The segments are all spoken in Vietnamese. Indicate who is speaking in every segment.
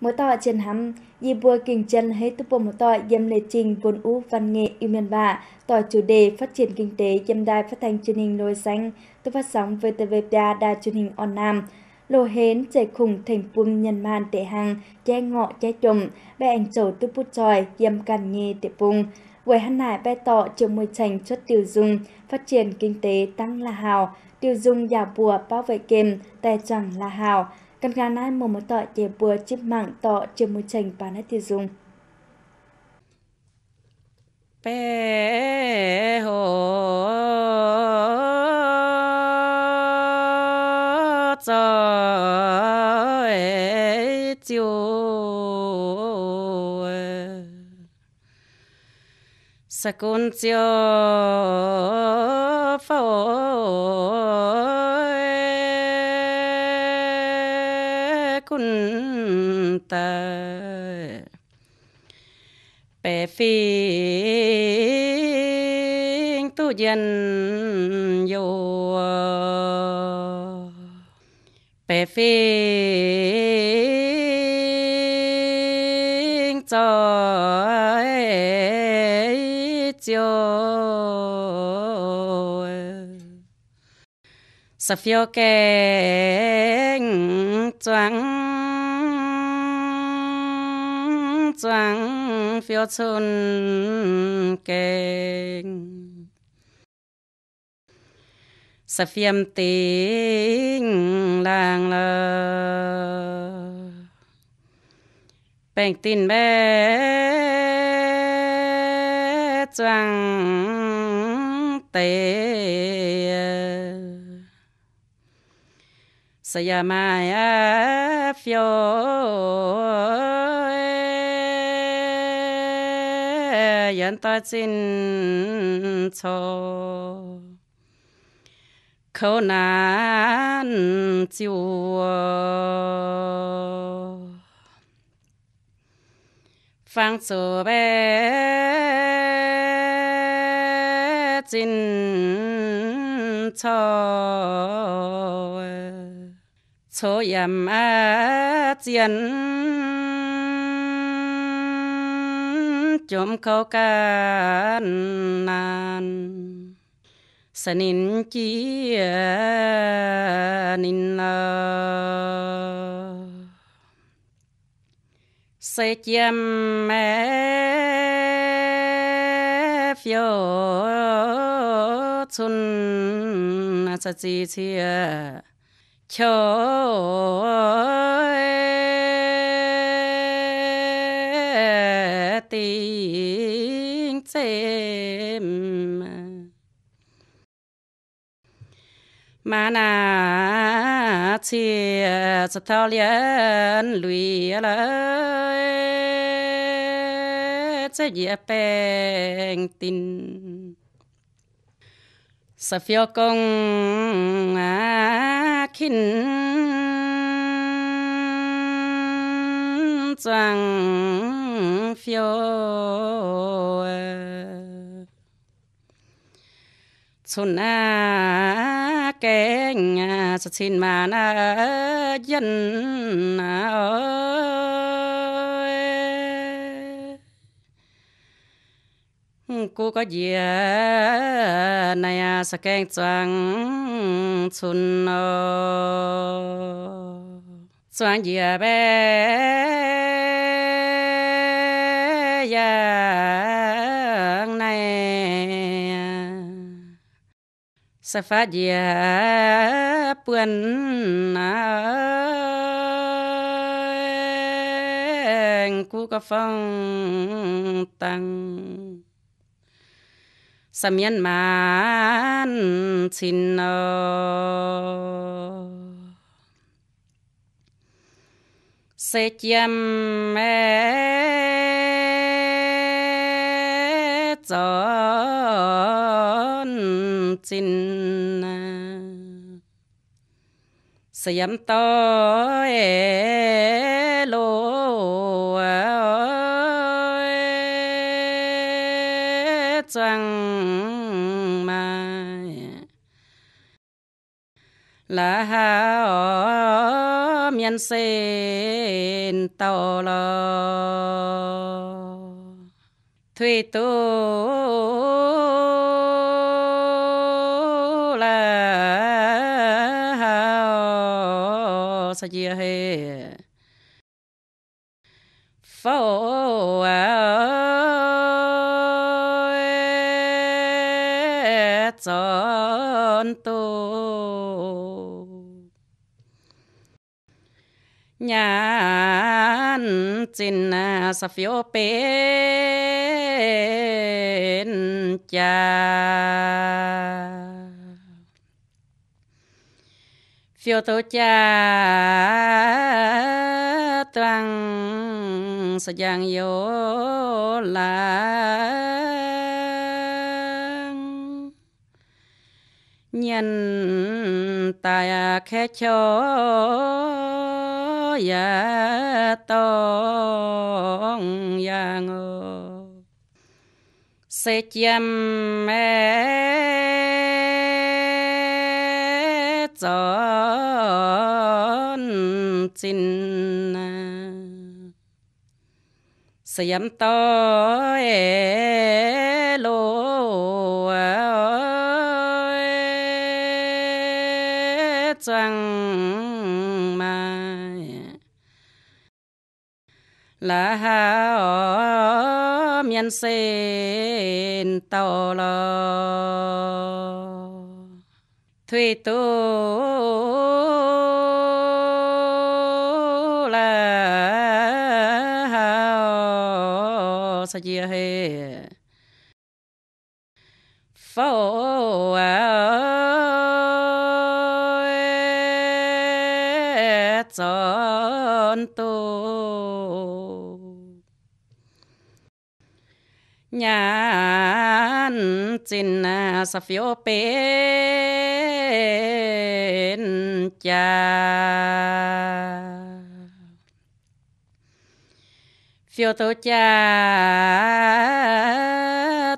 Speaker 1: Mỗi tòa chân hắm, dì bùa kinh chân hết tụ bộ một tòa dâm lệ trình vốn u văn nghệ yêu miền bạ, tòa chủ đề phát triển kinh tế dâm đài phát thanh truyền hình nổi xanh, tôi phát sóng VTV3 đài truyền hình on Nam. Lô hến chạy khủng thành quân nhân man tệ hàng, che ngọ che trùm bè ảnh chầu tụ bút tròi, dâm càn nghe tệ vùng. Với hát nải bè tọ trường môi trành xuất tiêu dùng, phát triển kinh tế tăng là hào, tiêu dùng giả bùa bao vệ kềm, tài chẳng là hào, Cần gà nai mùa một tọa chế bùa chếp mạng tọa chế mùa chành bán hết tiêu dùng.
Speaker 2: Bé hồ trời chiều sa con chiều phổ sa phiêu kê choáng choáng phiêu chun kê sa phiêm tình làng lờ bèn tin bé choáng tế สยามายาฟยยันตาจินโชเขานานจิวฟังสูเบจินโช số yam a tiền chôm khâu ca nan sanin chi nin la sẽ chiêm mẹ phiêu chun sa chi chi chờ tình xem mà na chi sập thao liên lụy là sẽ dễ bèn tin sa phiêu công à khinh choàng phiêu xuân a keng sa xin mà na dân ơi cô có gì e, này sẽ khen choáng chun nó choáng gì e bé giang này sẽ e, phát gì buồn à cô có phong tăng sam yan man chin no se chiam me chon chin se yam to e lo choang là ha ở miền sen tàu lo thui tu là ha ở sa chia hề phao nhà xin sa phiếu bên cha phiêu tố cha toàn sa tài khé ya tong ya ngô se chiam mê chọn chin se yam to e lo chang là ha ở miền sen tàu lo thuê tu là ha sa chia hề phô à cho con tổ nhà xin sa phiếu bên cha phiếu tổ cha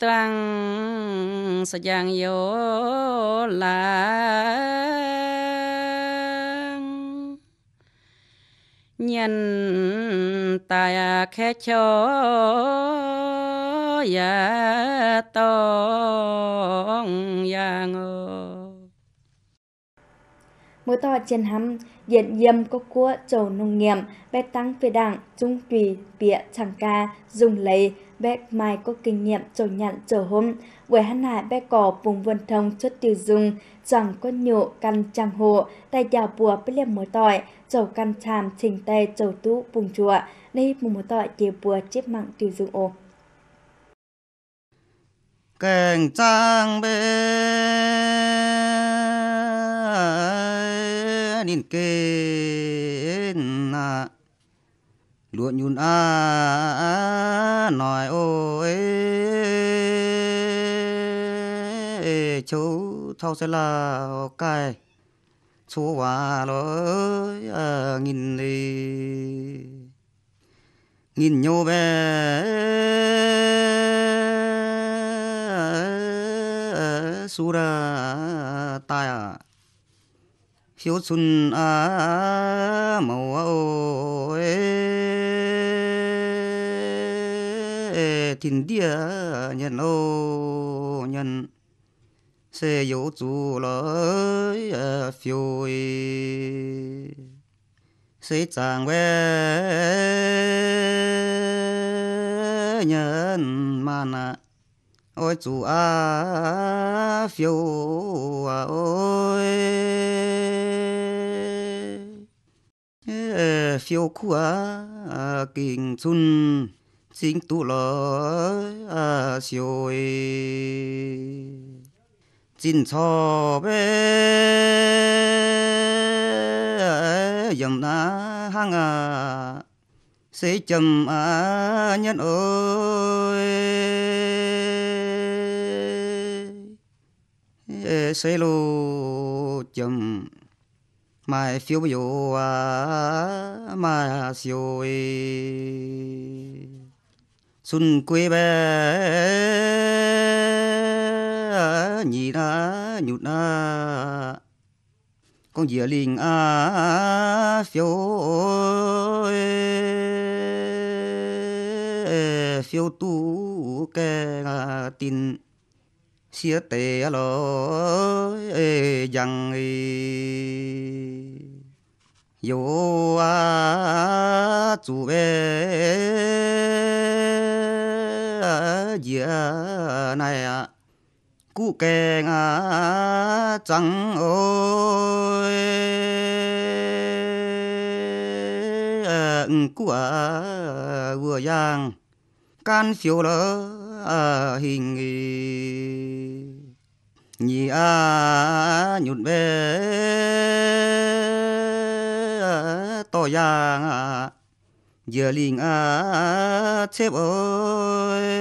Speaker 2: toàn sa giang yo là nhân tài khe cho
Speaker 1: ya tông ya ngô mới to trên hầm diện diêm có cua trầu nông nghiệm bé tăng về đảng trung tùy bịa chẳng ca dùng lấy bé mai có kinh nghiệm trầu nhận trầu hôm bởi hát hạ bé cỏ vùng vườn thông xuất tiêu dùng chẳng có nhộ căn trăm hộ tay đào bùa bé liềm mối tỏi trầu căn tràm trình tê trầu tú vùng chùa đây mùa mối tỏi chìa bùa chiếc mạng tiêu dùng ồ
Speaker 3: cảnh trang bê nín kê nà lụa nhun a nói ôi chú thâu sẽ là cay chú hòa lối ờ, nghìn đi nghìn nhô về sura ta hiếu sun a màu ô thìn địa nhân ô nhân sẽ yếu chủ lợi phiêu sẽ chẳng về nhân mà nạ ôi chủ a à, phiêu à ôi phiêu khu à kinh chun chính tu lỡ à siêu chính cho bé dòng na hang à sẽ chầm à nhân ơi sẽ sai lu chấm mai phiêu biểu à mà siêu xuân quê bé nhị na nhụt na con dìa linh à phiêu phiêu tu kê tin xia tê lo ê dằng y yo a chu bê dìa này à cụ kè ngà trắng ôi cụ à vừa giang can siêu lỡ à, hình nhị a à, nhụt bê to giang à giờ linh à chép ơi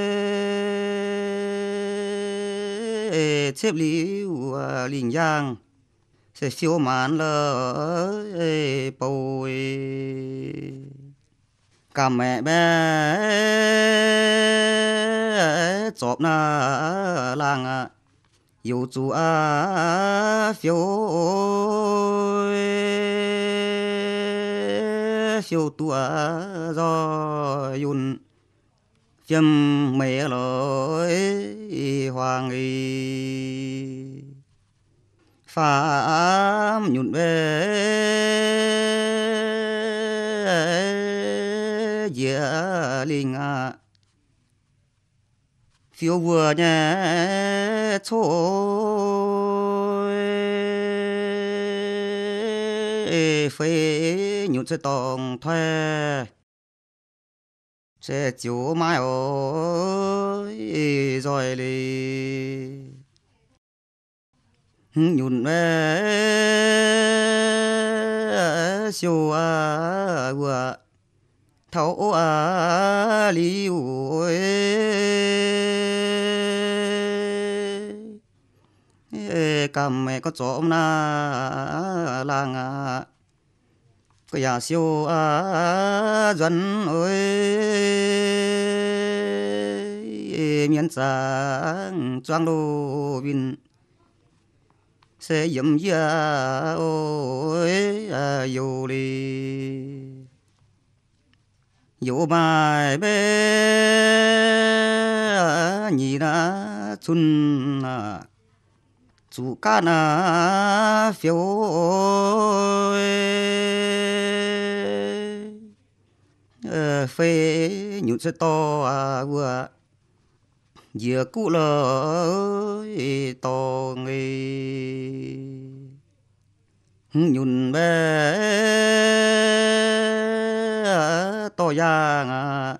Speaker 3: chép liu à, linh giang sẽ siêu mãn lỡ bầu cả mẹ bé chộp na lang à yêu chú à phiêu phiêu tu à do yun chim mẹ lối hoàng y phạm nhụn bé linh à phiêu vừa nhé thôi phê nhụt sẽ tòng thuê sẽ chiếu mai ôi rồi đi nhụn mẹ, siêu à vừa thấu ở liu cầm mẹ có chỗ na làng à có nhà siêu à dân ơi miền sáng trang đô vinh sẽ dẫm gia ôi à, dù đi 有买呗，你那村啊，主干那小哎，呃，飞牛子多啊我，也顾了多哎。nhùn bé to giang à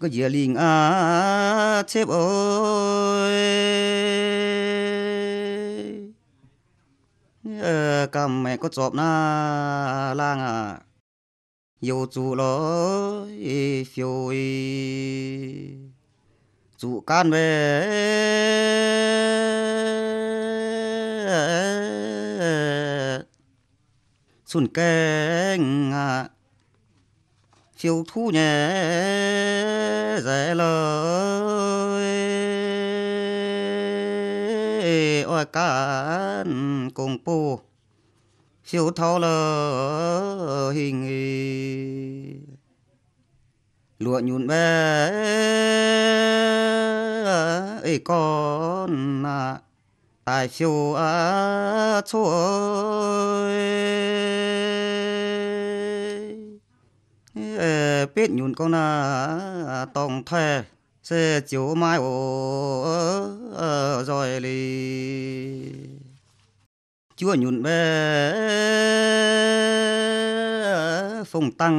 Speaker 3: có dìa liền à chép ơi ờ, cầm mẹ có chọp na lang à yêu chú lo phiêu chú can về xuân kênh à chiều thu nhẹ rẽ lời ôi cán cùng bù chiều thâu lờ hình lụa nhún bé ấy con à tại chiều á à, chuối biết nhún con na à, à, tòng thề sẽ chiếu mai ô rồi đi chúa nhún bé phong tăng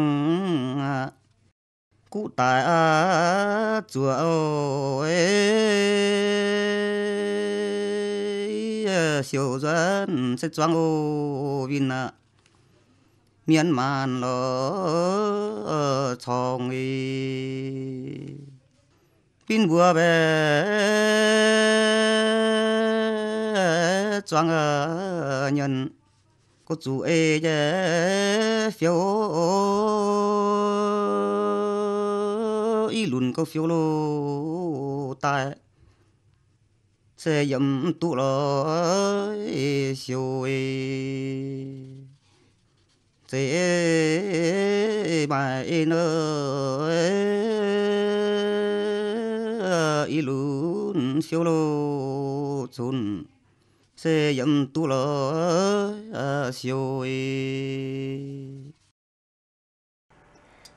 Speaker 3: à, cụ tại chùa ơi siêu dân sẽ choáng ô vinh ạ miên man lo trong y pin bua về choang nhân có chủ ê ye phiếu y lùn có phiếu lô tai sẽ yếm tụ lo ê xiêu ê thế mà nơ y lún siêu lô chun se yam tu lơ siêu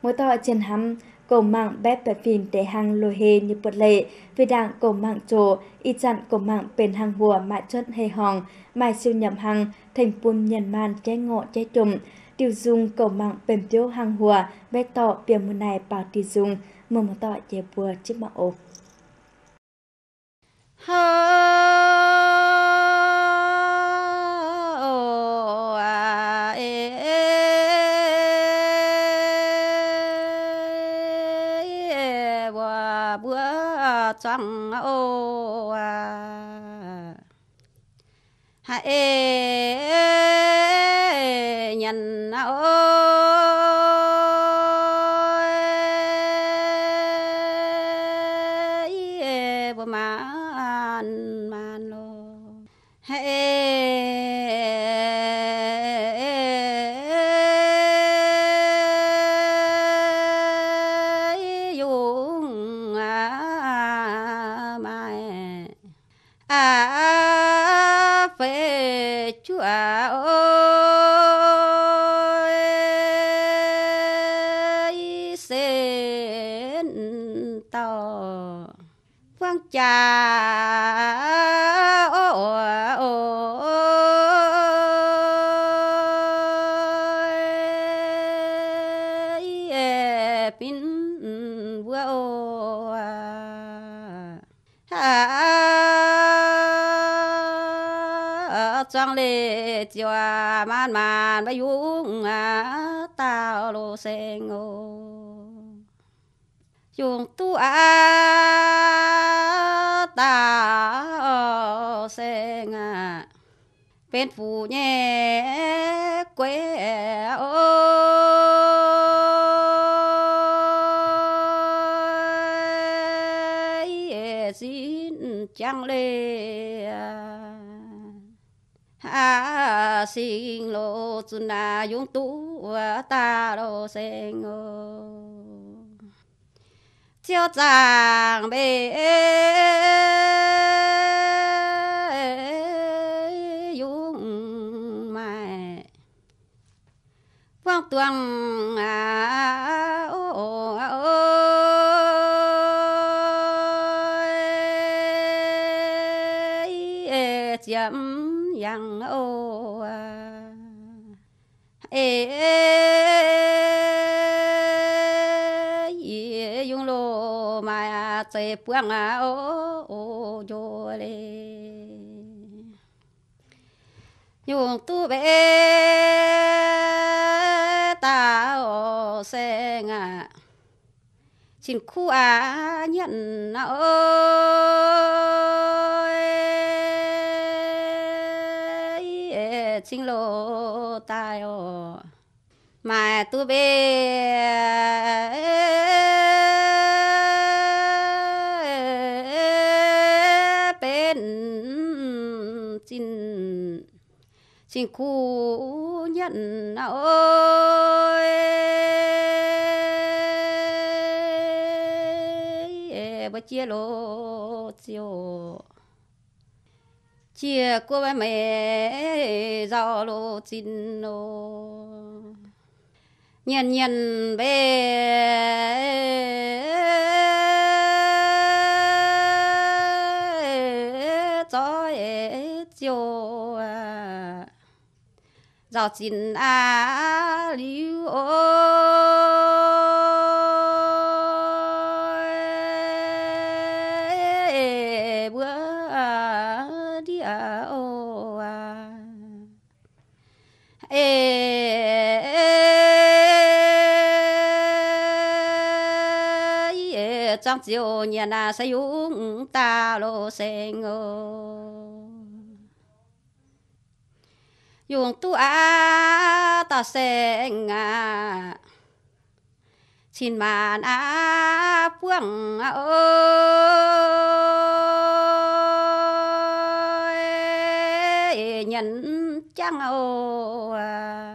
Speaker 1: mỗi tòa trên hầm cổ mạng bếp bẹp phim để hàng lô hê như bột lệ vì đảng cổ mạng trổ y chặn cổ mạng bền hàng hùa mãi chất hề hòn mãi siêu nhầm hàng thành buôn nhân man che ngộ che trùm tiêu dùng cầu mạng bềm tiêu hàng hùa về tọ biểu mùa này bảo tiêu dùng mở một tọ chế bùa chiếc mạng ốp.
Speaker 4: trong ô à ha ê e, nhân ô cha nên phù nhé quê ơi xin chẳng lê à xin lô xuân à yung tu ta đô sen ơ chiều chàng bê vào tuồng à, ôi ô, ô, à, ô, chậm dặn ô à, ê, ê, dùng lô mà tê quang à ô ô vô lê dùng tu bé xe ngà xin khu á nhận na ơi xin lô tài ô mà tôi bê bên xin xin khu nhận na ơi chia lô chiều chia cô bé mẹ giao lô xin lô nhân nhân về cho chiều à giao xin à lưu ô chiều nhà na sa yung ta lô sen ngô dùng tu á ta sen à xin mà á phương ơi nhận chẳng ô à.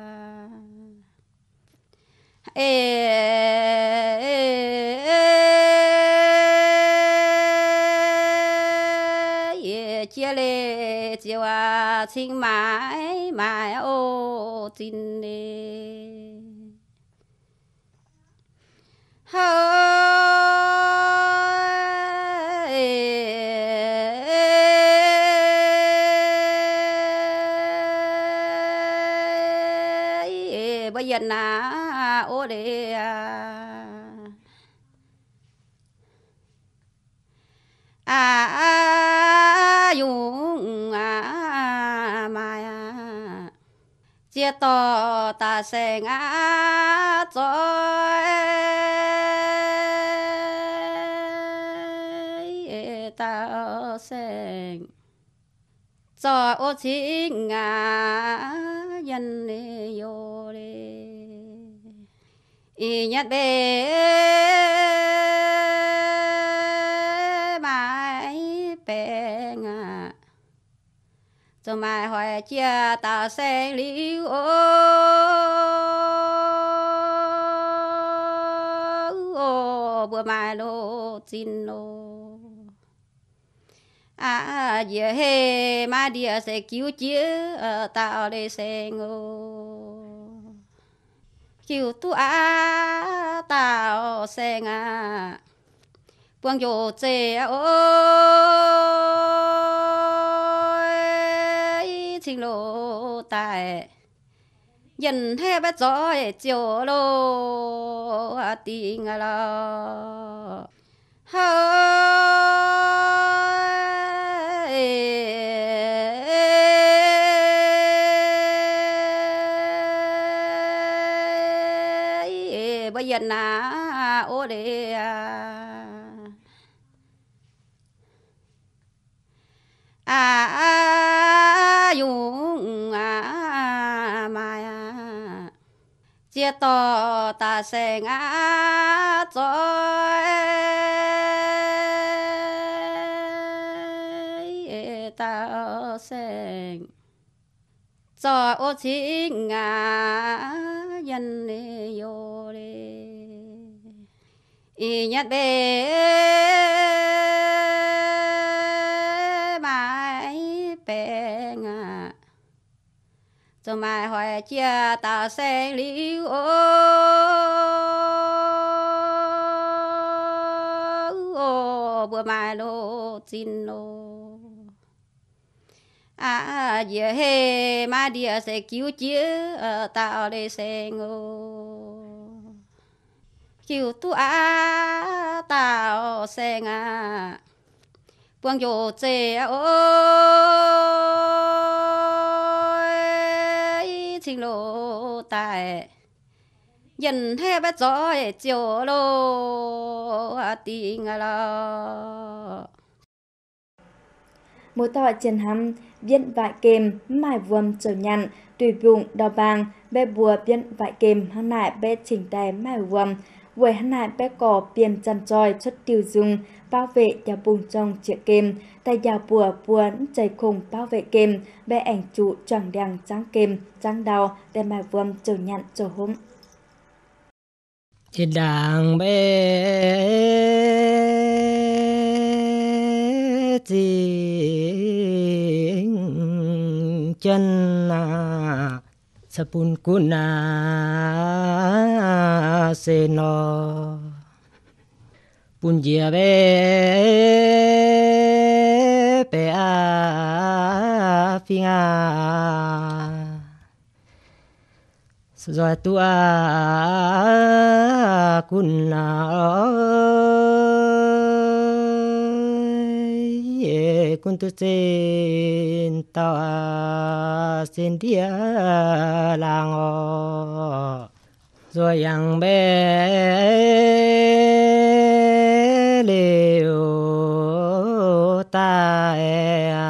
Speaker 4: xin mãi mãi ô tin đi hơ ta sẽ ngã rồi ta sẽ cho ô chí ngã nhân đi vô đi nhất bề rồi mà hoài chia ta sẽ liu ô ô bữa mai lô xin lô à giờ hê mà địa sẽ cứu chữa ta để sẽ ngô cứu tu á tao sẽ ngà buông vô chè ô trình lộ tại dần thấy bắt gió chiều lô à tiếng là ha to ta sẽ ngã rồi ta sẽ cho ô chỉ ngã nhân yêu đi nhất bên rồi mà hỏi chia ta sẽ liu ô ô bữa mà lô xin lô à giờ hê mà địa sẽ cứu chữa ờ, tạo để sẽ ngô chiều tu á tạo sẽ ngà buông dỗ chè ô trình lộ tại dân he bắt gió chiều lô à tì ngà lo
Speaker 1: mùa tỏ chân hăm viên vải kềm mài vuông trở nhằn tùy vùng đào bàng bê bùa viên vải kềm hăng nại bê chỉnh tè mài vuông với hắn lại bé cỏ biển chăn tròi xuất tiêu dùng bảo vệ cho bùng trong chĩa kem tại già bùa buồn chạy khùng bảo vệ kem bé ảnh trụ tròn đằng trắng kem trắng đào để mà vườn chờ nhận chờ hôm
Speaker 5: chị đang bé thì chân là sapun kuna seno punjia be pe a finga rồi tua kuna te kuntu sen ta sen dia lang o zo yang be le o ta e a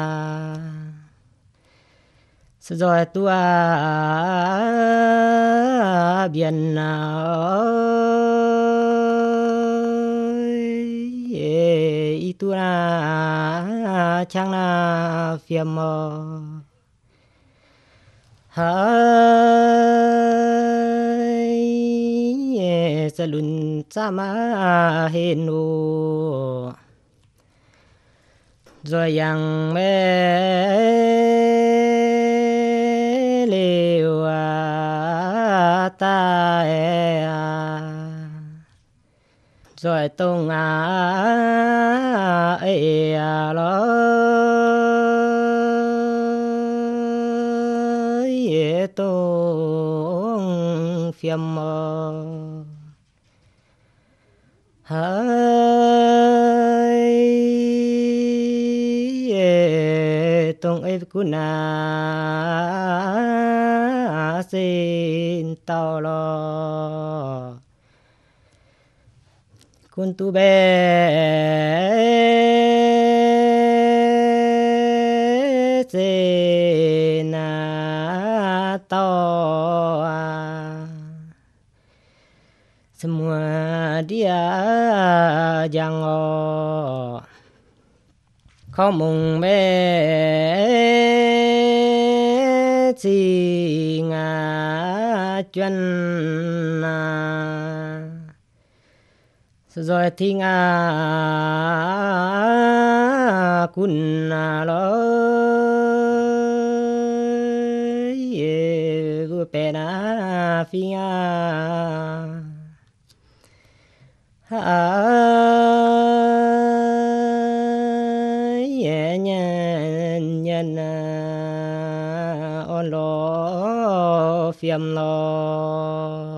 Speaker 5: so zo tu a bien na tu la à, chang la phiêm mơ hai sa lun sa ma hen u rồi yang mê liu à, ta e à. rồi tung à ấy à, lo tô phiêm mơ hai tông ấy cũng na xin tao lo كنت بيتنا toa semua dia jango komung be chi nga chuan na rồi thì ngà cún nà lo gu pe na phi a ha ye nhân nhân on lo phiam lo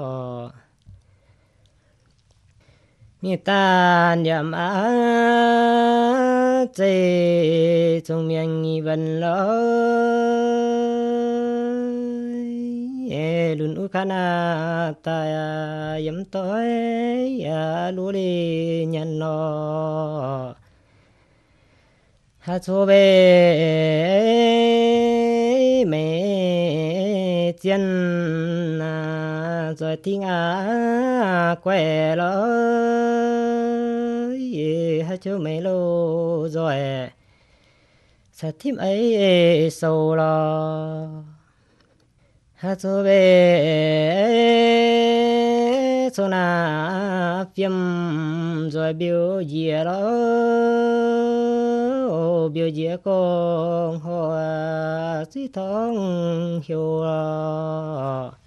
Speaker 5: mi ta nhầm à, á trong miệng nghi vần lối lùn u khana ta yếm tối ya lú đi nhận nó ha cho về mẹ rồi tiếng à quẻ lỡ hai chú mấy lô rồi sa thím ấy sâu lo hát chú về số na phim rồi biểu diễn lỡ biểu diễn con hoa sĩ thong hiểu lo